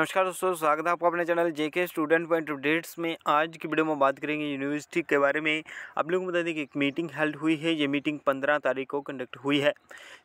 नमस्कार दोस्तों स्वागत है आपको अपने channel JK student point updates में आज की वीडियो में बात करेंगे यूनिवर्सिटी के बारे में आप लोगों को बता दें कि एक मीटिंग हेल्ड हुई है ये मीटिंग पंद्रह तारीख को कंडक्ट हुई है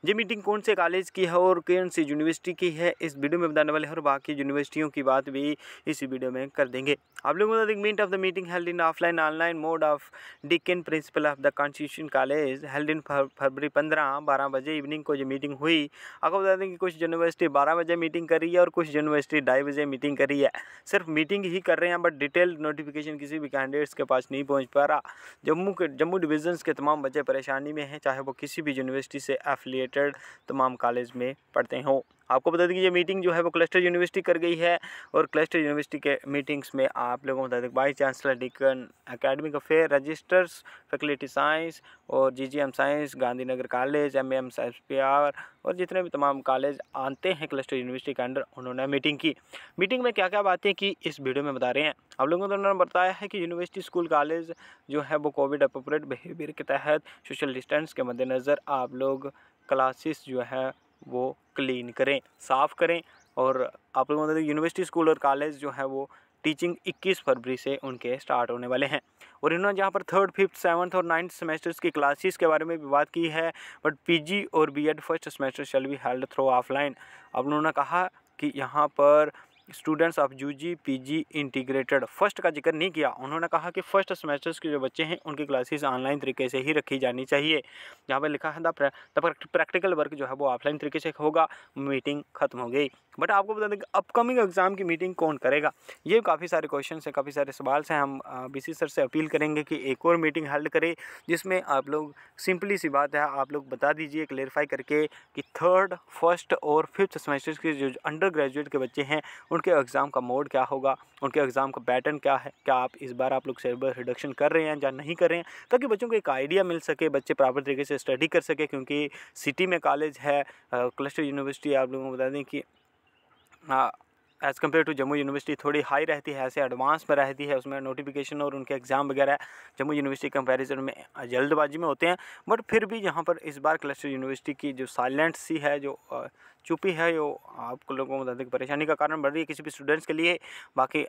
ये मीटिंग कौन से कॉलेज की है और कौन सी यूनिवर्सिटी की है इस वीडियो में बताने वाले हर और बाकी यूनिवर्सिटियों की बात भी इसी वीडियो में कर देंगे आप लोगों को बता दें minute of the meeting held in offline online mode of dean principal of the constitution college held in February पंद्रह बारह बजे इवनिंग को जो मीटिंग हुई आपको बता दें कि कुछ यूनिवर्सिटी बारह बजे मीटिंग कर रही है और कुछ यूनिवर्सिटी ढाई बजे मीटिंग करी है सिर्फ मीटिंग ही कर रहे हैं बट डिटेल नोटिफिकेशन किसी भी कैंडिडेट्स के पास नहीं पहुंच पा रहा जम्मू के जम्मू डिविजन्स के तमाम बच्चे परेशानी में हैं चाहे वो किसी भी यूनिवर्सिटी से एफिलेटेड तमाम कॉलेज में पढ़ते हों आपको बता दें कि ये मीटिंग जो है वो क्लस्टर यूनिवर्सिटी कर गई है और क्लस्टर यूनिवर्सिटी के मीटिंग्स में आप लोगों को बता दें vice chancellor dean academic affair registrars faculty science और G G M science Gandhinagar college M M science P R और जितने भी तमाम कॉलेज आते हैं क्लस्टर यूनिवर्सिटी के अंडर उन्होंने मीटिंग की मीटिंग में क्या क्या बातें की इस वीडियो में बता रहे हैं आप लोगों को तो उन्होंने बताया है कि यूनिवर्सिटी स्कूल कॉलेज जो है वो कोविड अप्रोप्रेट बिहेवियर के तहत सोशल डिस्टेंस के मद्देनज़र आप लोग क्लासेस जो है वो क्लीन करें साफ़ करें और आप लोगों को बता दें यूनिवर्सिटी स्कूल और कॉलेज जो है वो टीचिंग 21 फरवरी से उनके स्टार्ट होने वाले हैं और इन्होंने जहाँ पर थर्ड फिफ्थ सेवन्थ और नाइन्थ सेमेस्टर्स की क्लासेस के बारे में भी बात की है बट पीजी और BEd first semester shall be held through offline अब उन्होंने कहा कि यहाँ पर students of U G P G integrated first का जिक्र नहीं किया उन्होंने कहा कि फर्स्ट सेमेस्टर्स के जो बच्चे हैं उनकी क्लासेस ऑनलाइन तरीके से ही रखी जानी चाहिए जहाँ पर लिखा है द प्रैक्टिकल वर्क जो है वो ऑफलाइन तरीके से होगा मीटिंग खत्म हो गई बट आपको बता दें कि अपकमिंग एग्ज़ाम की मीटिंग कौन करेगा ये काफ़ी सारे क्वेश्चन हैं काफ़ी सारे सवाल हैं हम बी सर से अपील करेंगे कि एक और मीटिंग हेल्ड करें जिसमें आप लोग सिंपली सी बात है आप लोग बता दीजिए क्लेरिफाई करके कि थर्ड फर्स्ट और फिफ्थ सेमेस्टर्स के जो अंडर ग्रेजुएट के बच्चे हैं उनके एग्ज़ाम का मोड क्या होगा उनके एग्ज़ाम का पैटर्न क्या है क्या आप इस बार आप लोग सिलेबस रिडक्शन कर रहे हैं या नहीं कर रहे हैं ताकि बच्चों को एक आइडिया मिल सके बच्चे प्रॉपर तरीके से स्टडी कर सके क्योंकि सिटी में कॉलेज है क्लस्टर यूनिवर्सिटी आप लोगों को बता दें कि as compare to Jammu university थोड़ी हाई रहती है ऐसे एडवांस में रहती है उसमें नोटिफिकेशन और उनके एग्ज़ाम वगैरह जम्मू यूनिवर्सिटी कंपैरिजन में जल्दबाजी में होते हैं बट फिर भी यहाँ पर इस बार क्लस्टर यूनिवर्सिटी की जो साइलेंट सी है जो चुपी है वो आप लोगों को मतलब अधिक परेशानी का कारण बढ़ रही है किसी भी स्टूडेंट्स के लिए बाकी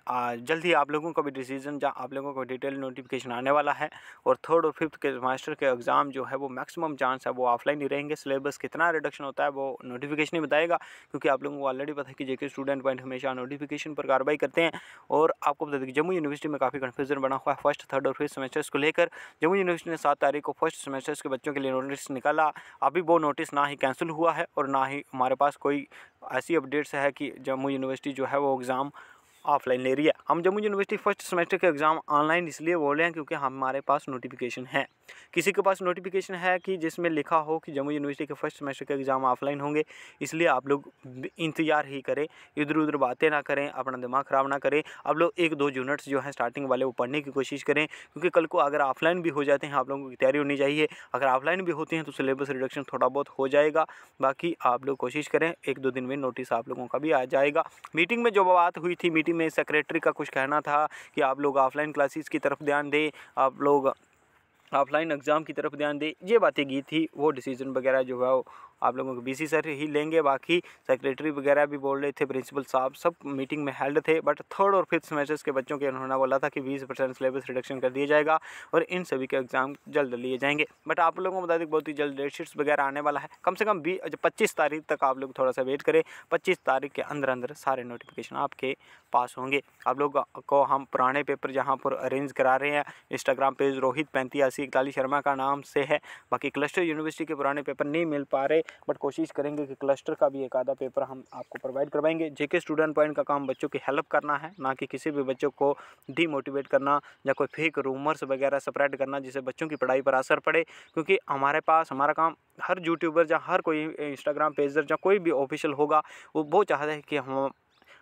जल्द ही आप लोगों का भी डिसीजन जहाँ आप लोगों को डिटेल नोटिफिकेशन आने वाला है और थर्ड और फिफ्थ के मास्टर के एग्ज़ाम जो है वो मैक्सिमम चांस है वो ऑफलाइन ही रहेंगे सिलेबस कितना रिडक्शन होता है वो नोटिफिकेशन ही बताएगा क्योंकि आप लोगों को ऑलरेडी पता है कि जेके स्टूडेंट पॉइंट हमेशा नोटिफिकेशन पर कार्रवाई करते हैं और आपको बता दें जम्मू यूनिवर्सिटी में काफ़ी कन्फ्यूजन बना हुआ है फर्स्ट थर्ड और फिफ्थ सेमेस्टर्स को लेकर जम्मू यूनिवर्सिटी ने सात तारीख को फर्स्ट सेमेस्टर्स के बच्चों के लिए नोटिस निकाला अभी वो नोटिस ना ही कैंसिल हुआ है और ना ही हमारे पास पास कोई ऐसी अपडेट्स है कि जम्मू यूनिवर्सिटी जो है वो एग्ज़ाम ऑफलाइन ले रही है हम जम्मू यूनिवर्सिटी फर्स्ट सेमेस्टर के एग्ज़ाम ऑनलाइन इसलिए बोल रहे हैं क्योंकि हमारे पास नोटिफिकेशन है किसी के पास नोटिफिकेशन है कि जिसमें लिखा हो कि जम्मू यूनिवर्सिटी के फर्स्ट सेमेस्टर के एग्ज़ाम ऑफलाइन होंगे इसलिए आप लोग इंतजार ही करें इधर उधर बातें ना करें अपना दिमाग ख़राब ना करें आप लोग एक दो यूनिट्स जो हैं स्टार्टिंग वाले वो पढ़ने की कोशिश करें क्योंकि कल को अगर ऑफलाइन भी हो जाते हैं आप लोगों की तैयारी होनी चाहिए अगर ऑफलाइन भी होती हैं तो सिलेबस रिडक्शन थोड़ा बहुत हो जाएगा बाकी आप लोग कोशिश करें एक दो दिन में नोटिस आप लोगों का भी आ जाएगा मीटिंग में जो बात हुई थी मीटिंग में सेक्रेटरी का कुछ कहना था कि आप लोग ऑफलाइन क्लासेस की तरफ ध्यान दें आप लोग ऑफलाइन एग्ज़ाम की तरफ ध्यान दें ये बातें की थी वो डिसीज़न वगैरह जो है आप लोगों को बीसी सर ही लेंगे बाकी सेक्रेटरी वगैरह भी बोल रहे थे प्रिंसिपल साहब सब मीटिंग में हेल्ड थे बट थर्ड और फिफ्थ सेमेस्टर्स के बच्चों के उन्होंने बोला था कि बीस परसेंट सिलेबस रिडक्शन कर दिया जाएगा और इन सभी के एग्ज़ाम जल्द लिए जाएंगे बट आप लोगों को बता दें बहुत ही जल्द डेट शीट्स वगैरह आने वाला है कम से कम बी अच्छा, पच्चीस तारीख तक आप लोग थोड़ा सा वेट करें पच्चीस तारीख के अंदर अंदर सारे नोटिफिकेशन आपके पास होंगे आप लोग को हम पुराने पेपर जहाँ पर अरेंज करा रहे हैं इंस्टाग्राम पेज रोहित पैंतीस इकताली शर्मा का नाम से है बाकी क्लस्टर यूनिवर्सिटी के पुराने पेपर नहीं मिल पा रहे बट कोशिश करेंगे कि क्लस्टर का भी एक आधा पेपर हम आपको प्रोवाइड करवाएंगे जेके स्टूडेंट पॉइंट का काम बच्चों की हेल्प करना है ना कि किसी भी बच्चों को डीमोटिवेट करना या कोई फेक रूमर्स वगैरह स्प्रेड करना जिससे बच्चों की पढ़ाई पर असर पड़े क्योंकि हमारे पास हमारा काम हर यूट्यूबर या हर कोई इंस्टाग्राम पेजर या कोई भी ऑफिशियल होगा वो बहुत चाहता है कि हम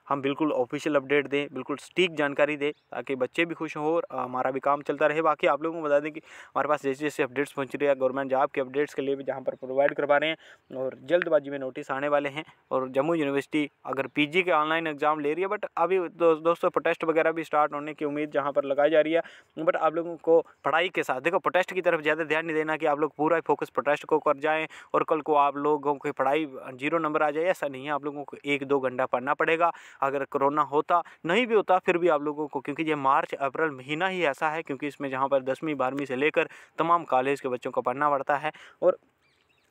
हम बिल्कुल ऑफिशियल अपडेट दें बिल्कुल स्टीक जानकारी दें ताकि बच्चे भी खुश हों और हमारा भी काम चलता रहे बाकी आप लोगों को बता दें कि हमारे पास जैसे जैसे अपडेट्स पहुँच रही है गवर्नमेंट जॉब के अपडेट्स के लिए भी जहाँ पर प्रोवाइड करवा रहे हैं और जल्दबाजी में नोटिस आने वाले हैं और जम्मू यूनिवर्सिटी अगर पी के ऑनलाइन एग्ज़ाम ले रही है बट अभी दोस्तों प्रोटेस्ट वगैरह भी स्टार्ट होने की उम्मीद जहाँ पर लगाई जा रही है बट आप लोगों को पढ़ाई के साथ देखो प्रोटेस्ट की तरफ ज़्यादा ध्यान नहीं देना कि आप लोग पूरा फोकस प्रोटेस्ट को कर जाएँ और कल को आप लोगों की पढ़ाई जीरो नंबर आ जाए ऐसा नहीं है आप लोगों को एक दो घंटा पढ़ना पड़ेगा अगर कोरोना होता नहीं भी होता फिर भी आप लोगों को क्योंकि ये मार्च अप्रैल महीना ही ऐसा है क्योंकि इसमें जहाँ पर दसवीं बारहवीं से लेकर तमाम कॉलेज के बच्चों को पढ़ना पड़ता है और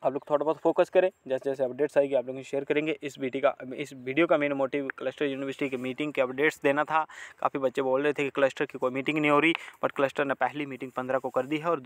आप लोग थोड़ा बहुत फोकस करें जैसे जैसे अपडेट्स आएगी आप लोग शेयर करेंगे इस बीटी का इस वीडियो का मेन मोटिव क्लस्टर यूनिवर्सिटी की मीटिंग के अपडेट्स देना था काफ़ी बच्चे बोल रहे थे कि क्लस्टर की कोई मीटिंग नहीं हो रही बट क्लस्टर ने पहली मीटिंग पंद्रह को कर दी है और